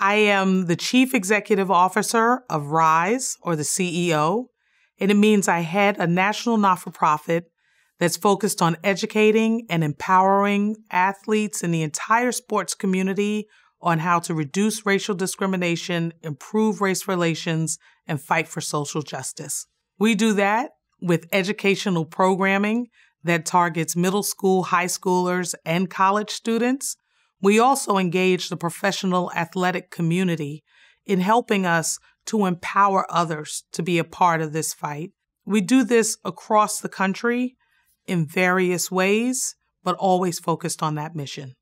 I am the Chief Executive Officer of RISE, or the CEO, and it means I head a national not for profit that's focused on educating and empowering athletes in the entire sports community on how to reduce racial discrimination, improve race relations, and fight for social justice. We do that with educational programming that targets middle school, high schoolers, and college students we also engage the professional athletic community in helping us to empower others to be a part of this fight. We do this across the country in various ways, but always focused on that mission.